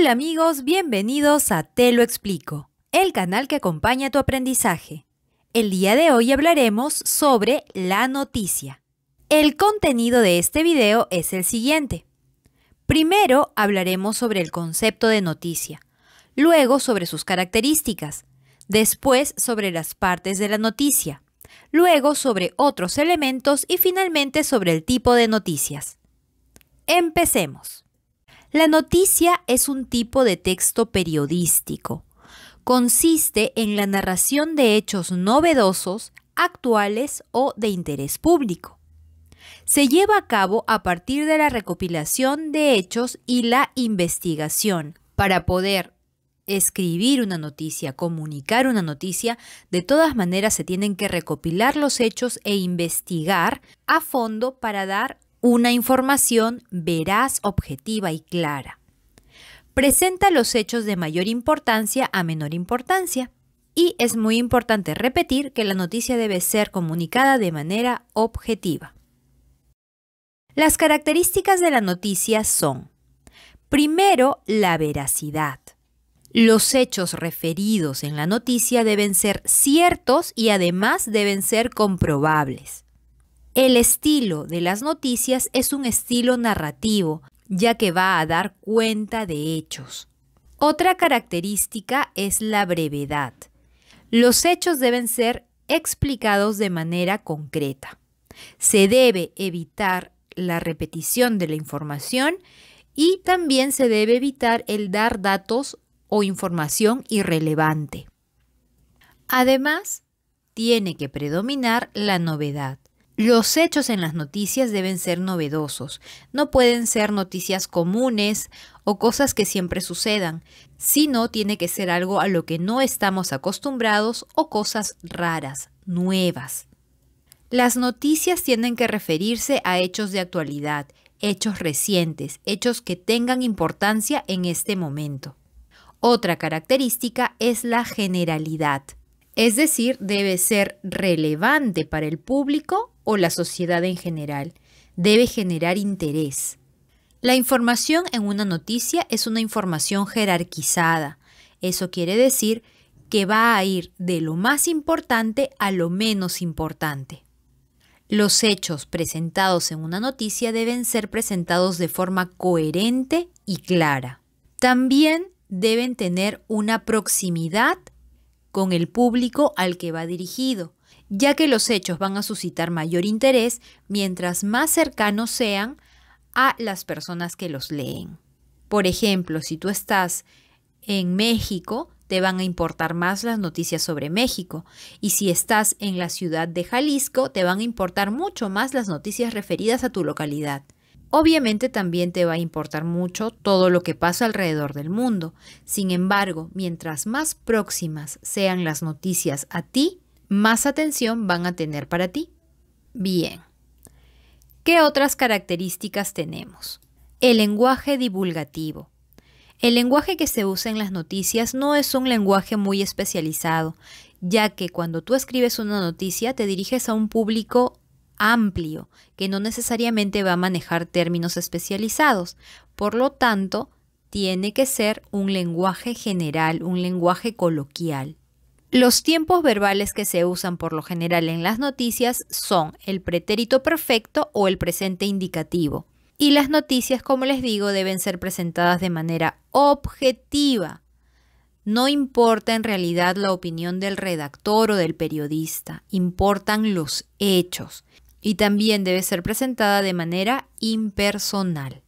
Hola amigos, bienvenidos a Te lo explico, el canal que acompaña tu aprendizaje. El día de hoy hablaremos sobre la noticia. El contenido de este video es el siguiente. Primero hablaremos sobre el concepto de noticia, luego sobre sus características, después sobre las partes de la noticia, luego sobre otros elementos y finalmente sobre el tipo de noticias. Empecemos. La noticia es un tipo de texto periodístico. Consiste en la narración de hechos novedosos, actuales o de interés público. Se lleva a cabo a partir de la recopilación de hechos y la investigación para poder escribir una noticia, comunicar una noticia, de todas maneras se tienen que recopilar los hechos e investigar a fondo para dar una información veraz, objetiva y clara. Presenta los hechos de mayor importancia a menor importancia. Y es muy importante repetir que la noticia debe ser comunicada de manera objetiva. Las características de la noticia son, primero, la veracidad. Los hechos referidos en la noticia deben ser ciertos y además deben ser comprobables. El estilo de las noticias es un estilo narrativo, ya que va a dar cuenta de hechos. Otra característica es la brevedad. Los hechos deben ser explicados de manera concreta. Se debe evitar la repetición de la información y también se debe evitar el dar datos o información irrelevante. Además, tiene que predominar la novedad. Los hechos en las noticias deben ser novedosos, no pueden ser noticias comunes o cosas que siempre sucedan, sino tiene que ser algo a lo que no estamos acostumbrados o cosas raras, nuevas. Las noticias tienen que referirse a hechos de actualidad, hechos recientes, hechos que tengan importancia en este momento. Otra característica es la generalidad es decir, debe ser relevante para el público o la sociedad en general, debe generar interés. La información en una noticia es una información jerarquizada. Eso quiere decir que va a ir de lo más importante a lo menos importante. Los hechos presentados en una noticia deben ser presentados de forma coherente y clara. También deben tener una proximidad con el público al que va dirigido ya que los hechos van a suscitar mayor interés mientras más cercanos sean a las personas que los leen. Por ejemplo, si tú estás en México, te van a importar más las noticias sobre México. Y si estás en la ciudad de Jalisco, te van a importar mucho más las noticias referidas a tu localidad. Obviamente también te va a importar mucho todo lo que pasa alrededor del mundo. Sin embargo, mientras más próximas sean las noticias a ti, más atención van a tener para ti. Bien. ¿Qué otras características tenemos? El lenguaje divulgativo. El lenguaje que se usa en las noticias no es un lenguaje muy especializado, ya que cuando tú escribes una noticia te diriges a un público amplio, que no necesariamente va a manejar términos especializados. Por lo tanto, tiene que ser un lenguaje general, un lenguaje coloquial. Los tiempos verbales que se usan por lo general en las noticias son el pretérito perfecto o el presente indicativo. Y las noticias, como les digo, deben ser presentadas de manera objetiva. No importa en realidad la opinión del redactor o del periodista, importan los hechos. Y también debe ser presentada de manera impersonal.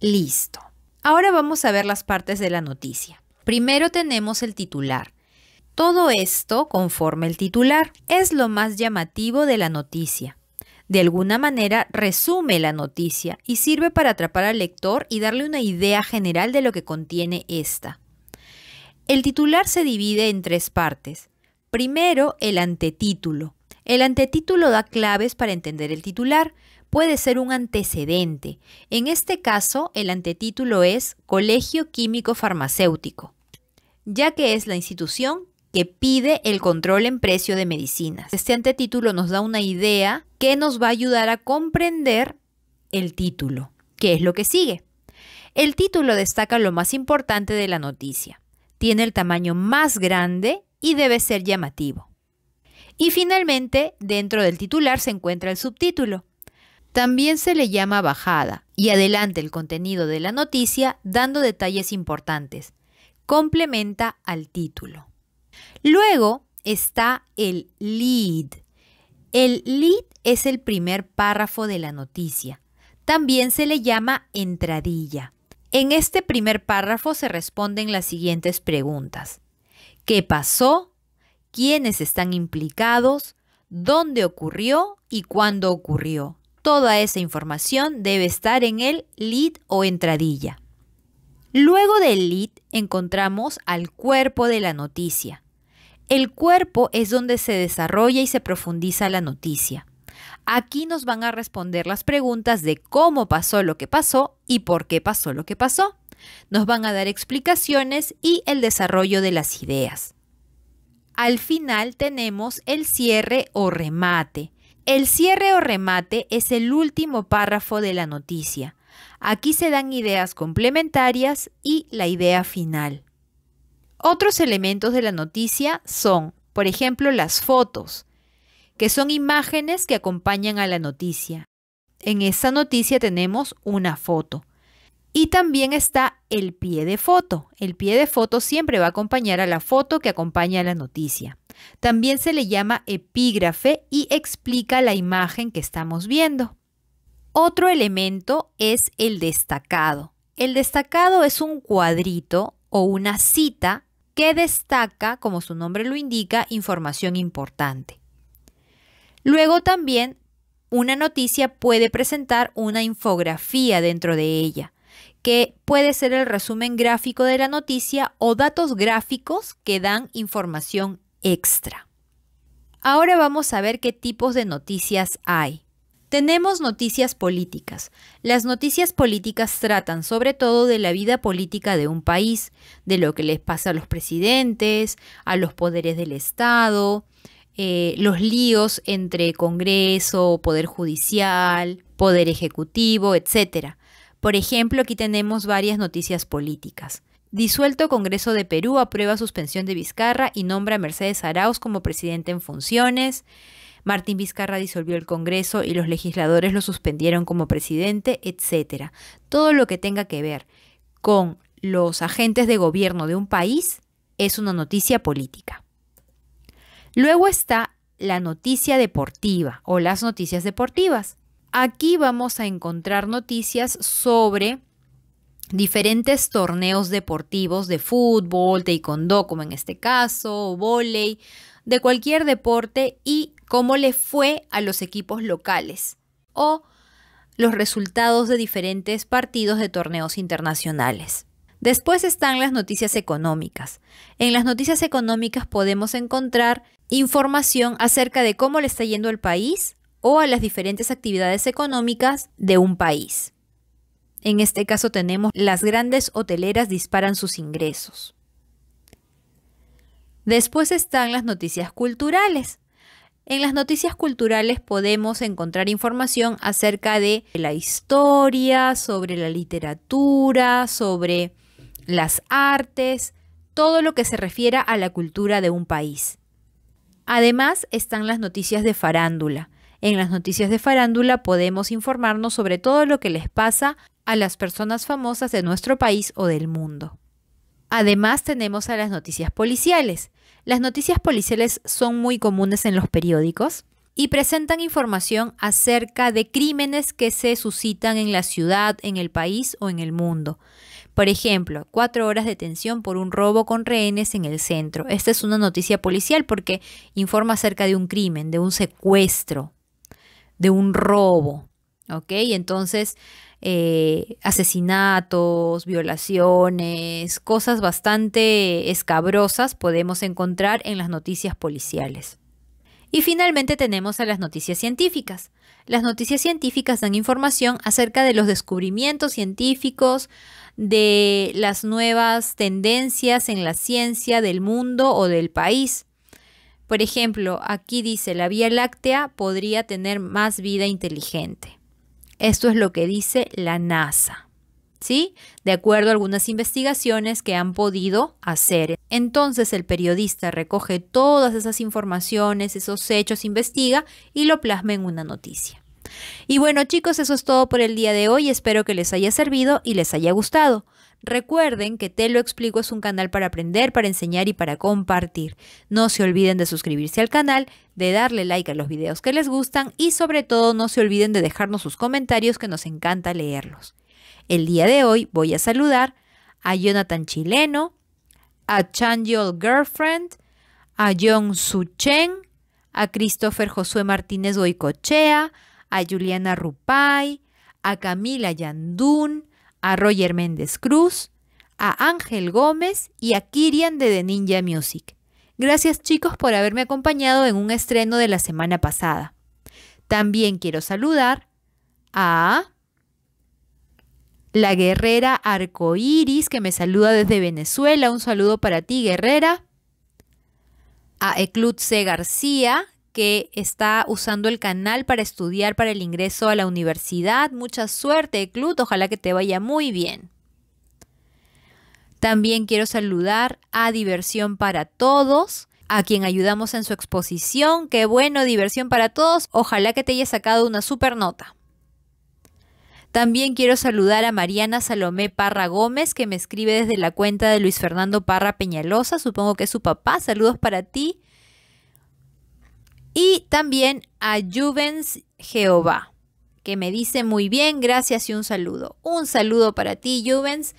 Listo. Ahora vamos a ver las partes de la noticia. Primero tenemos el titular. Todo esto, conforme el titular, es lo más llamativo de la noticia. De alguna manera resume la noticia y sirve para atrapar al lector y darle una idea general de lo que contiene esta. El titular se divide en tres partes. Primero, el antetítulo. El antetítulo da claves para entender el titular. Puede ser un antecedente. En este caso, el antetítulo es Colegio Químico Farmacéutico, ya que es la institución que pide el control en precio de medicinas. Este antetítulo nos da una idea que nos va a ayudar a comprender el título, ¿Qué es lo que sigue. El título destaca lo más importante de la noticia. Tiene el tamaño más grande y debe ser llamativo. Y finalmente, dentro del titular se encuentra el subtítulo. También se le llama bajada y adelante el contenido de la noticia dando detalles importantes. Complementa al título. Luego está el lead. El lead es el primer párrafo de la noticia. También se le llama entradilla. En este primer párrafo se responden las siguientes preguntas. ¿Qué pasó? ¿Quiénes están implicados? ¿Dónde ocurrió? ¿Y cuándo ocurrió? Toda esa información debe estar en el lead o entradilla. Luego del lead encontramos al cuerpo de la noticia. El cuerpo es donde se desarrolla y se profundiza la noticia. Aquí nos van a responder las preguntas de cómo pasó lo que pasó y por qué pasó lo que pasó. Nos van a dar explicaciones y el desarrollo de las ideas. Al final tenemos el cierre o remate. El cierre o remate es el último párrafo de la noticia. Aquí se dan ideas complementarias y la idea final. Otros elementos de la noticia son, por ejemplo, las fotos, que son imágenes que acompañan a la noticia. En esta noticia tenemos una foto. Y también está el pie de foto. El pie de foto siempre va a acompañar a la foto que acompaña a la noticia. También se le llama epígrafe y explica la imagen que estamos viendo. Otro elemento es el destacado. El destacado es un cuadrito o una cita que destaca, como su nombre lo indica, información importante. Luego también una noticia puede presentar una infografía dentro de ella, que puede ser el resumen gráfico de la noticia o datos gráficos que dan información extra. Ahora vamos a ver qué tipos de noticias hay. Tenemos noticias políticas. Las noticias políticas tratan sobre todo de la vida política de un país, de lo que les pasa a los presidentes, a los poderes del Estado, eh, los líos entre Congreso, Poder Judicial, Poder Ejecutivo, etc. Por ejemplo, aquí tenemos varias noticias políticas. Disuelto Congreso de Perú aprueba suspensión de Vizcarra y nombra a Mercedes Arauz como presidente en funciones. Martín Vizcarra disolvió el Congreso y los legisladores lo suspendieron como presidente, etc. Todo lo que tenga que ver con los agentes de gobierno de un país es una noticia política. Luego está la noticia deportiva o las noticias deportivas. Aquí vamos a encontrar noticias sobre diferentes torneos deportivos de fútbol, taekwondo como en este caso, o volei, de cualquier deporte y cómo le fue a los equipos locales o los resultados de diferentes partidos de torneos internacionales. Después están las noticias económicas. En las noticias económicas podemos encontrar información acerca de cómo le está yendo al país o a las diferentes actividades económicas de un país. En este caso tenemos las grandes hoteleras disparan sus ingresos. Después están las noticias culturales. En las noticias culturales podemos encontrar información acerca de la historia, sobre la literatura, sobre las artes, todo lo que se refiera a la cultura de un país. Además están las noticias de farándula. En las noticias de farándula podemos informarnos sobre todo lo que les pasa a las personas famosas de nuestro país o del mundo. Además tenemos a las noticias policiales. Las noticias policiales son muy comunes en los periódicos y presentan información acerca de crímenes que se suscitan en la ciudad, en el país o en el mundo. Por ejemplo, cuatro horas de detención por un robo con rehenes en el centro. Esta es una noticia policial porque informa acerca de un crimen, de un secuestro, de un robo. ¿Ok? Entonces, eh, asesinatos, violaciones, cosas bastante escabrosas podemos encontrar en las noticias policiales. Y finalmente tenemos a las noticias científicas. Las noticias científicas dan información acerca de los descubrimientos científicos, de las nuevas tendencias en la ciencia del mundo o del país. Por ejemplo, aquí dice, la Vía Láctea podría tener más vida inteligente. Esto es lo que dice la NASA. ¿Sí? De acuerdo a algunas investigaciones que han podido hacer. Entonces el periodista recoge todas esas informaciones, esos hechos, investiga y lo plasma en una noticia. Y bueno chicos, eso es todo por el día de hoy. Espero que les haya servido y les haya gustado. Recuerden que Te lo explico es un canal para aprender, para enseñar y para compartir. No se olviden de suscribirse al canal, de darle like a los videos que les gustan y sobre todo no se olviden de dejarnos sus comentarios que nos encanta leerlos. El día de hoy voy a saludar a Jonathan Chileno, a Changyol Girlfriend, a John sucheng a Christopher Josué Martínez Goicochea, a Juliana Rupay, a Camila Yandún, a Roger Méndez Cruz, a Ángel Gómez y a Kirian de The Ninja Music. Gracias chicos por haberme acompañado en un estreno de la semana pasada. También quiero saludar a la guerrera Arcoiris que me saluda desde Venezuela. Un saludo para ti, guerrera. A C. García que está usando el canal para estudiar para el ingreso a la universidad. Mucha suerte, Clut. Ojalá que te vaya muy bien. También quiero saludar a Diversión para Todos, a quien ayudamos en su exposición. Qué bueno, Diversión para Todos. Ojalá que te haya sacado una super nota. También quiero saludar a Mariana Salomé Parra Gómez, que me escribe desde la cuenta de Luis Fernando Parra Peñalosa. Supongo que es su papá. Saludos para ti. Y también a Juvens Jehová, que me dice muy bien, gracias y un saludo. Un saludo para ti, Juvens.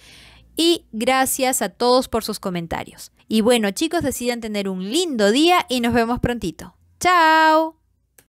Y gracias a todos por sus comentarios. Y bueno, chicos, decidan tener un lindo día y nos vemos prontito. ¡Chao!